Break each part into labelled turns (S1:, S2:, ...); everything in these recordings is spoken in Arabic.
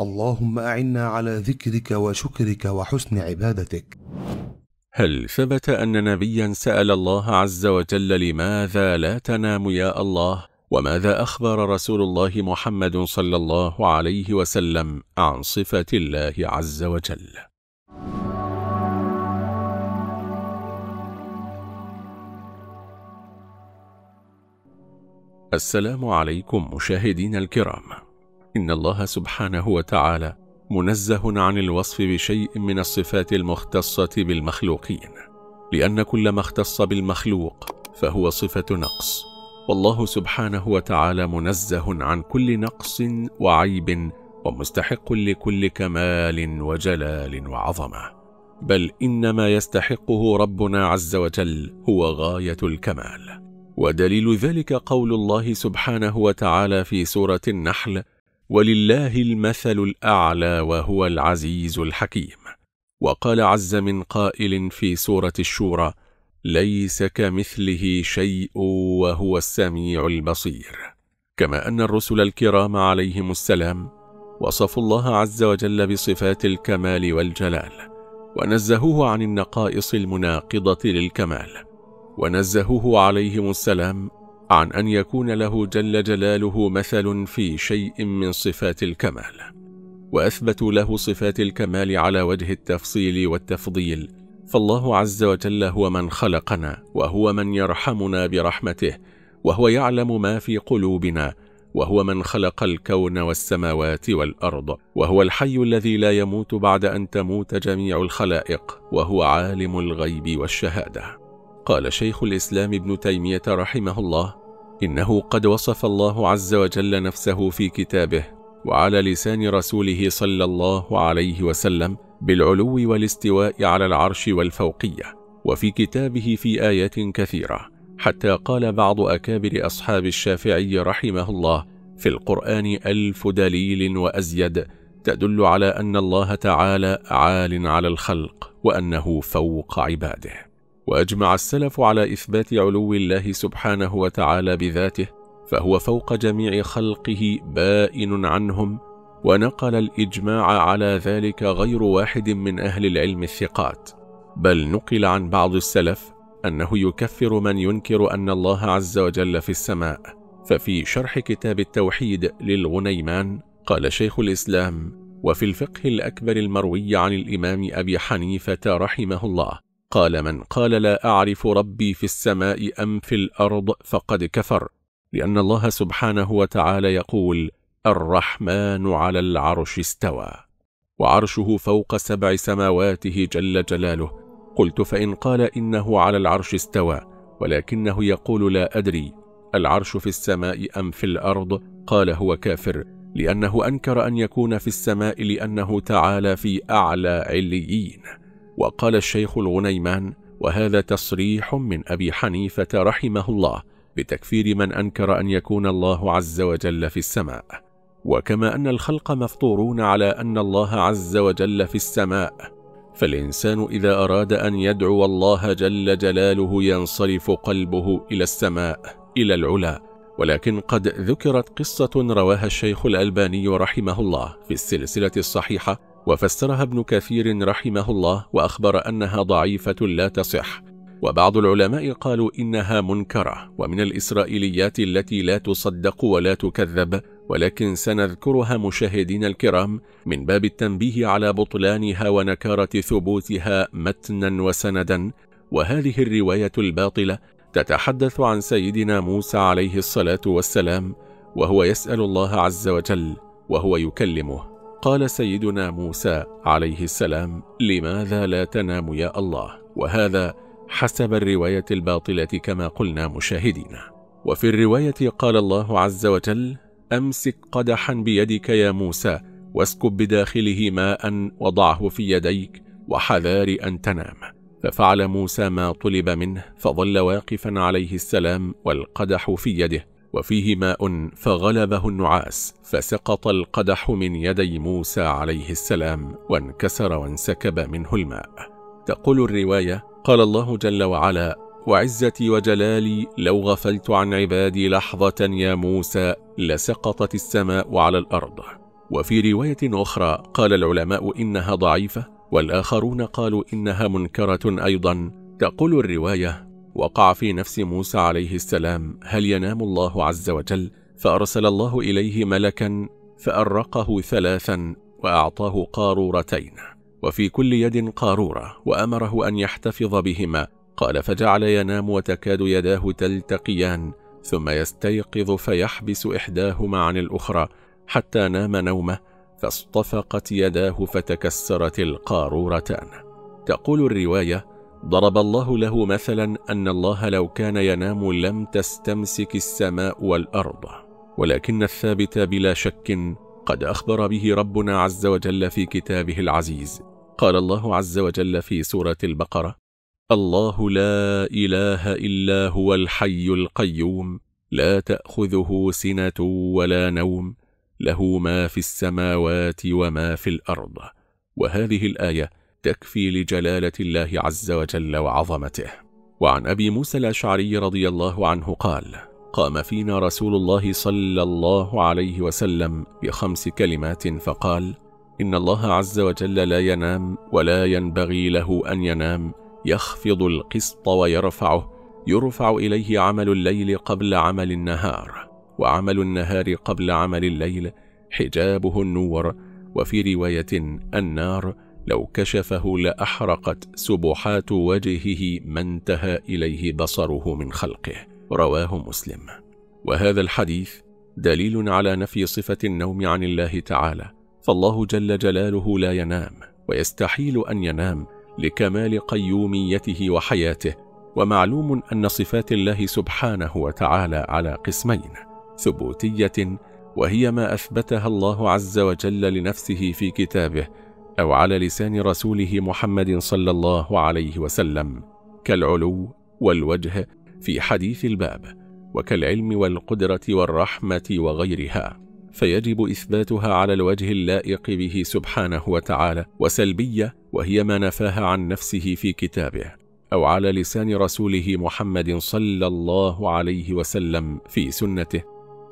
S1: اللهم أعنا على ذكرك وشكرك وحسن عبادتك هل ثبت أن نبيا سأل الله عز وجل لماذا لا تنام يا الله وماذا أخبر رسول الله محمد صلى الله عليه وسلم عن صفة الله عز وجل السلام عليكم مشاهدين الكرام إن الله سبحانه وتعالى منزه عن الوصف بشيء من الصفات المختصة بالمخلوقين لأن كل ما اختص بالمخلوق فهو صفة نقص والله سبحانه وتعالى منزه عن كل نقص وعيب ومستحق لكل كمال وجلال وعظمة بل إنما يستحقه ربنا عز وجل هو غاية الكمال ودليل ذلك قول الله سبحانه وتعالى في سورة النحل ولله المثل الأعلى وهو العزيز الحكيم وقال عز من قائل في سورة الشورى ليس كمثله شيء وهو السميع البصير كما أن الرسل الكرام عليهم السلام وصفوا الله عز وجل بصفات الكمال والجلال ونزهوه عن النقائص المناقضة للكمال ونزهوه عليهم السلام عن ان يكون له جل جلاله مثل في شيء من صفات الكمال واثبتوا له صفات الكمال على وجه التفصيل والتفضيل فالله عز وجل هو من خلقنا وهو من يرحمنا برحمته وهو يعلم ما في قلوبنا وهو من خلق الكون والسماوات والارض وهو الحي الذي لا يموت بعد ان تموت جميع الخلائق وهو عالم الغيب والشهاده قال شيخ الإسلام ابن تيمية رحمه الله إنه قد وصف الله عز وجل نفسه في كتابه وعلى لسان رسوله صلى الله عليه وسلم بالعلو والاستواء على العرش والفوقية وفي كتابه في آيات كثيرة حتى قال بعض أكابر أصحاب الشافعي رحمه الله في القرآن ألف دليل وأزيد تدل على أن الله تعالى عال على الخلق وأنه فوق عباده وأجمع السلف على إثبات علو الله سبحانه وتعالى بذاته فهو فوق جميع خلقه بائن عنهم ونقل الإجماع على ذلك غير واحد من أهل العلم الثقات بل نقل عن بعض السلف أنه يكفر من ينكر أن الله عز وجل في السماء ففي شرح كتاب التوحيد للغنيمان قال شيخ الإسلام وفي الفقه الأكبر المروي عن الإمام أبي حنيفة رحمه الله قال من قال لا أعرف ربي في السماء أم في الأرض فقد كفر لأن الله سبحانه وتعالى يقول الرحمن على العرش استوى وعرشه فوق سبع سماواته جل جلاله قلت فإن قال إنه على العرش استوى ولكنه يقول لا أدري العرش في السماء أم في الأرض قال هو كافر لأنه أنكر أن يكون في السماء لأنه تعالى في أعلى عليين وقال الشيخ الغنيمان وهذا تصريح من أبي حنيفة رحمه الله بتكفير من أنكر أن يكون الله عز وجل في السماء وكما أن الخلق مفطورون على أن الله عز وجل في السماء فالإنسان إذا أراد أن يدعو الله جل جلاله ينصرف قلبه إلى السماء إلى العلا ولكن قد ذكرت قصة رواها الشيخ الألباني رحمه الله في السلسلة الصحيحة وفسرها ابن كثير رحمه الله وأخبر أنها ضعيفة لا تصح وبعض العلماء قالوا إنها منكرة ومن الإسرائيليات التي لا تصدق ولا تكذب ولكن سنذكرها مشاهدين الكرام من باب التنبيه على بطلانها ونكارة ثبوتها متنا وسندا وهذه الرواية الباطلة تتحدث عن سيدنا موسى عليه الصلاة والسلام وهو يسأل الله عز وجل وهو يكلمه قال سيدنا موسى عليه السلام لماذا لا تنام يا الله وهذا حسب الرواية الباطلة كما قلنا مشاهدين وفي الرواية قال الله عز وجل أمسك قدحا بيدك يا موسى واسكب بداخله ماء وضعه في يديك وحذار أن تنام ففعل موسى ما طلب منه فظل واقفا عليه السلام والقدح في يده وفيه ماء فغلبه النعاس فسقط القدح من يدي موسى عليه السلام وانكسر وانسكب منه الماء تقول الرواية قال الله جل وعلا وعزتي وجلالي لو غفلت عن عبادي لحظة يا موسى لسقطت السماء على الأرض وفي رواية أخرى قال العلماء إنها ضعيفة والآخرون قالوا إنها منكرة أيضا تقول الرواية وقع في نفس موسى عليه السلام هل ينام الله عز وجل فأرسل الله إليه ملكا فأرقه ثلاثا وأعطاه قارورتين وفي كل يد قارورة وأمره أن يحتفظ بهما قال فجعل ينام وتكاد يداه تلتقيان ثم يستيقظ فيحبس إحداهما عن الأخرى حتى نام نومه فاصطفقت يداه فتكسرت القارورتان تقول الرواية ضرب الله له مثلا أن الله لو كان ينام لم تستمسك السماء والأرض ولكن الثابت بلا شك قد أخبر به ربنا عز وجل في كتابه العزيز قال الله عز وجل في سورة البقرة الله لا إله إلا هو الحي القيوم لا تأخذه سنة ولا نوم له ما في السماوات وما في الأرض وهذه الآية التكفي لجلالة الله عز وجل وعظمته وعن أبي موسى الأشعري رضي الله عنه قال قام فينا رسول الله صلى الله عليه وسلم بخمس كلمات فقال إن الله عز وجل لا ينام ولا ينبغي له أن ينام يخفض القسط ويرفعه يرفع إليه عمل الليل قبل عمل النهار وعمل النهار قبل عمل الليل حجابه النور وفي رواية النار لو كشفه لأحرقت سبحات وجهه ما انتهى إليه بصره من خلقه رواه مسلم وهذا الحديث دليل على نفي صفة النوم عن الله تعالى فالله جل جلاله لا ينام ويستحيل أن ينام لكمال قيوميته وحياته ومعلوم أن صفات الله سبحانه وتعالى على قسمين ثبوتية وهي ما أثبتها الله عز وجل لنفسه في كتابه أو على لسان رسوله محمد صلى الله عليه وسلم كالعلو والوجه في حديث الباب وكالعلم والقدرة والرحمة وغيرها فيجب إثباتها على الوجه اللائق به سبحانه وتعالى وسلبية وهي ما نفاها عن نفسه في كتابه أو على لسان رسوله محمد صلى الله عليه وسلم في سنته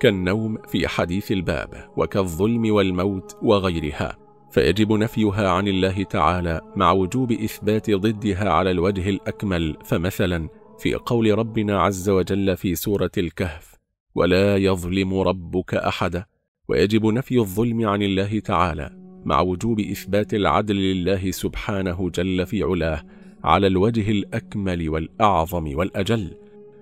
S1: كالنوم في حديث الباب وكالظلم والموت وغيرها فيجب نفيها عن الله تعالى مع وجوب إثبات ضدها على الوجه الأكمل فمثلا في قول ربنا عز وجل في سورة الكهف ولا يظلم ربك أحدا ويجب نفي الظلم عن الله تعالى مع وجوب إثبات العدل لله سبحانه جل في علاه على الوجه الأكمل والأعظم والأجل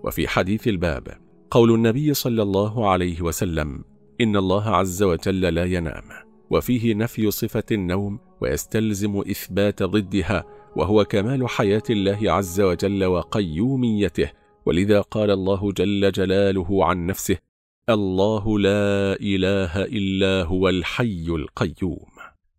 S1: وفي حديث الباب قول النبي صلى الله عليه وسلم إن الله عز وجل لا ينام وفيه نفي صفة النوم ويستلزم إثبات ضدها وهو كمال حياة الله عز وجل وقيوميته ولذا قال الله جل جلاله عن نفسه الله لا إله إلا هو الحي القيوم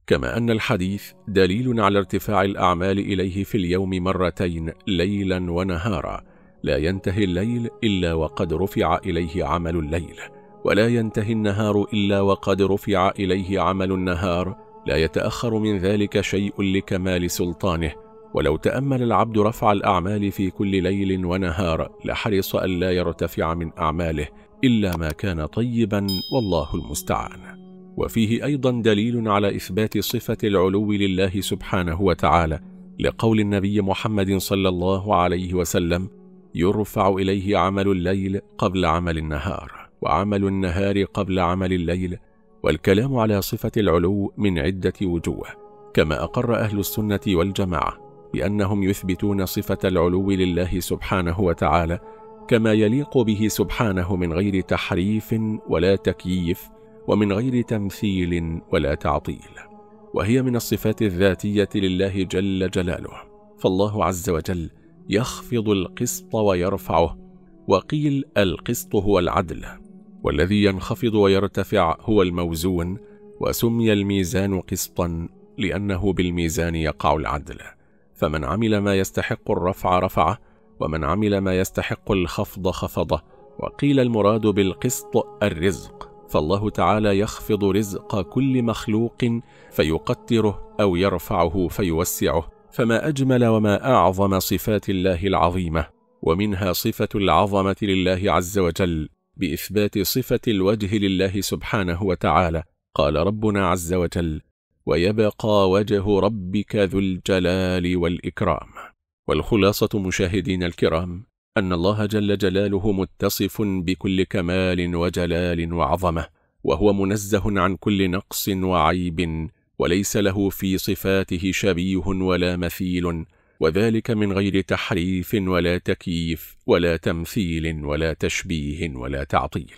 S1: كما أن الحديث دليل على ارتفاع الأعمال إليه في اليوم مرتين ليلا ونهارا لا ينتهي الليل إلا وقد رفع إليه عمل الليل ولا ينتهي النهار إلا وقد رفع إليه عمل النهار لا يتأخر من ذلك شيء لكمال سلطانه ولو تأمل العبد رفع الأعمال في كل ليل ونهار لحرص ألا يرتفع من أعماله إلا ما كان طيبا والله المستعان وفيه أيضا دليل على إثبات صفة العلو لله سبحانه وتعالى لقول النبي محمد صلى الله عليه وسلم يرفع إليه عمل الليل قبل عمل النهار وعمل النهار قبل عمل الليل والكلام على صفة العلو من عدة وجوه كما أقر أهل السنة والجماعة بأنهم يثبتون صفة العلو لله سبحانه وتعالى كما يليق به سبحانه من غير تحريف ولا تكييف ومن غير تمثيل ولا تعطيل وهي من الصفات الذاتية لله جل جلاله فالله عز وجل يخفض القسط ويرفعه وقيل القسط هو العدل والذي ينخفض ويرتفع هو الموزون وسمي الميزان قسطا لأنه بالميزان يقع العدل فمن عمل ما يستحق الرفع رفعه ومن عمل ما يستحق الخفض خفضه وقيل المراد بالقسط الرزق فالله تعالى يخفض رزق كل مخلوق فيقتره أو يرفعه فيوسعه فما أجمل وما أعظم صفات الله العظيمة ومنها صفة العظمة لله عز وجل بإثبات صفة الوجه لله سبحانه وتعالى قال ربنا عز وجل ويبقى وجه ربك ذو الجلال والإكرام والخلاصة مشاهدين الكرام أن الله جل جلاله متصف بكل كمال وجلال وعظمة وهو منزه عن كل نقص وعيب وليس له في صفاته شبيه ولا مثيل وذلك من غير تحريف ولا تكييف ولا تمثيل ولا تشبيه ولا تعطيل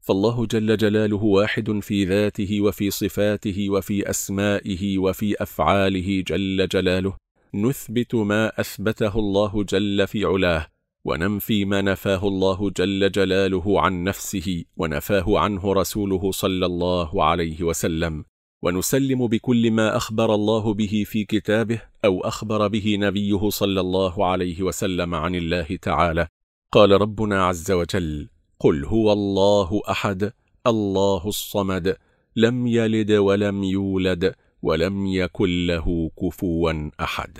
S1: فالله جل جلاله واحد في ذاته وفي صفاته وفي أسمائه وفي أفعاله جل جلاله نثبت ما أثبته الله جل في علاه وننفي ما نفاه الله جل جلاله عن نفسه ونفاه عنه رسوله صلى الله عليه وسلم ونسلم بكل ما أخبر الله به في كتابه أو أخبر به نبيه صلى الله عليه وسلم عن الله تعالى قال ربنا عز وجل قل هو الله أحد الله الصمد لم يلد ولم يولد ولم يكن له كفوا أحد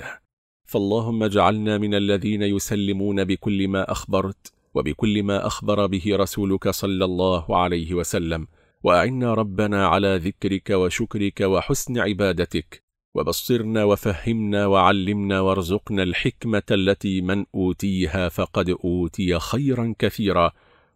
S1: فاللهم اجعلنا من الذين يسلمون بكل ما أخبرت وبكل ما أخبر به رسولك صلى الله عليه وسلم وأعنا ربنا على ذكرك وشكرك وحسن عبادتك وبصرنا وفهمنا وعلمنا وارزقنا الحكمة التي من أوتيها فقد أوتي خيرا كثيرا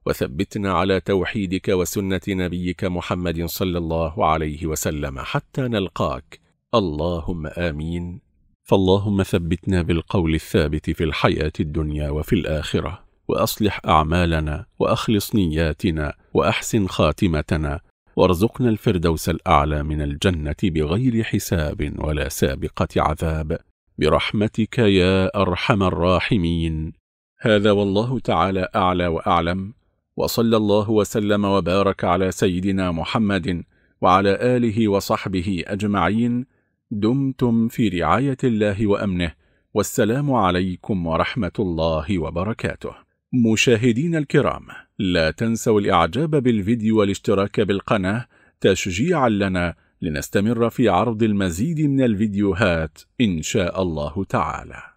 S1: وثبتنا على توحيدك وسنة نبيك محمد صلى الله عليه وسلم حتى نلقاك اللهم آمين فاللهم ثبتنا بالقول الثابت في الحياة الدنيا وفي الآخرة وأصلح أعمالنا وأخلص نياتنا وأحسن خاتمتنا وارزقنا الفردوس الأعلى من الجنة بغير حساب ولا سابقة عذاب برحمتك يا أرحم الراحمين هذا والله تعالى أعلى وأعلم وصلى الله وسلم وبارك على سيدنا محمد وعلى آله وصحبه أجمعين دمتم في رعاية الله وأمنه والسلام عليكم ورحمة الله وبركاته مشاهدين الكرام لا تنسوا الإعجاب بالفيديو والاشتراك بالقناة تشجيعا لنا لنستمر في عرض المزيد من الفيديوهات إن شاء الله تعالى